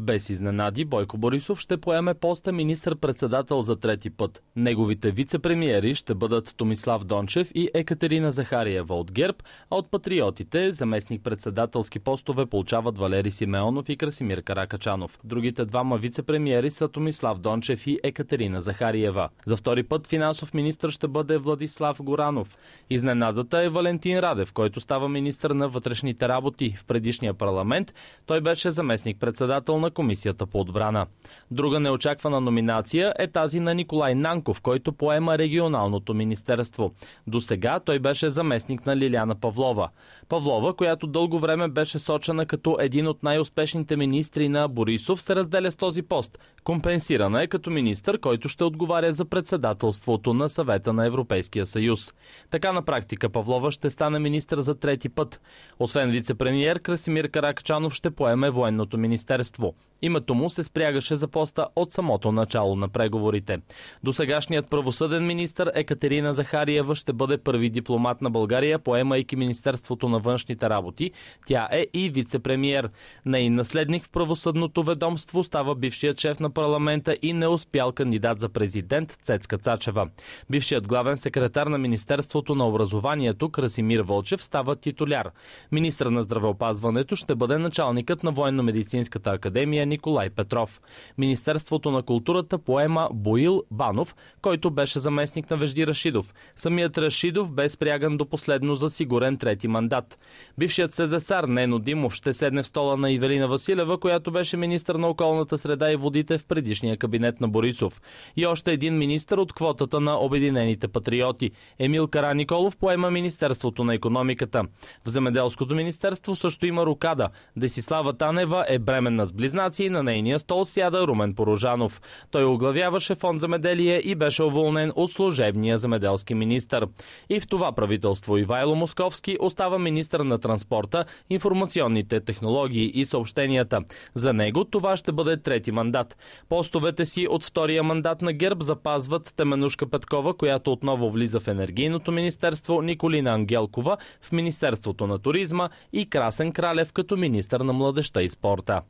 Без изненади Бойко Борисов ще поеме поста министр-председател за трети път. Неговите вице-премиери ще бъдат Томислав Дончев и Екатерина Захариева от ГЕРБ, а от патриотите заместник-председателски постове получават Валери Симеонов и Красимир Каракачанов. Другите двама вице-премиери са Томислав Дончев и Екатерина Захариева. За втори път финансов министр ще бъде Владислав Горанов. Изненадата е Валентин Радев, който става министр на вътрешните работи. В предишния парламент той беше заместник-председател на на Комисията по отбрана. Друга неочаквана номинация е тази на Николай Нанков, който поема регионалното министерство. До сега той беше заместник на Лиляна Павлова. Павлова, която дълго време беше сочена като един от най-успешните министри на Борисов, се разделя с този пост, Компенсирана е като министър, който ще отговаря за председателството на съвета на Европейския съюз. Така на практика Павлова ще стане министър за трети път. Освен вице-премьер, Красимир Каракачанов ще поеме военното министерство. Името му се спрягаше за поста от самото начало на преговорите. Досегашният правосъден министр Екатерина Захариева ще бъде първи дипломат на България, поемайки Министерството на външните работи. Тя е и вице-премьер. Нейн наследник в правосъдното ведомство става бившият шеф на парламента и неуспял кандидат за президент Цецка Цачева. Бившият главен секретар на Министерството на образованието Красимир Вълчев става титуляр. Министър на здравеопазването ще бъде началникът на Военно-медицинската академия Николай Петров. Министерството на културата поема Боил Банов, който беше заместник на Вежди Рашидов. Самият Рашидов бе спряган до последно за сигурен трети мандат. Бившият седесар Нено Димов ще седне в стола на Ивелина Василева, която беше министър на околната среда и водите в предишния кабинет на Борисов. И още един министр от квотата на Обединените патриоти. Емил Караниколов поема Министерството на економиката. В Земеделското министерство също има рукада. Десислава Танева е бременна с близнаци и на нейния стол сяда Румен Порожанов. Той оглавяваше фонд замеделие и беше уволнен от служебния земеделски министр. И в това правителство Ивайло Московски остава министр на транспорта, информационните технологии и съобщенията. За него това ще бъде трети мандат. Постовете си от втория мандат на ГЕРБ запазват Теменушка Петкова, която отново влиза в Енергийното министерство, Николина Ангелкова в Министерството на туризма и Красен Кралев като министър на младеща и спорта.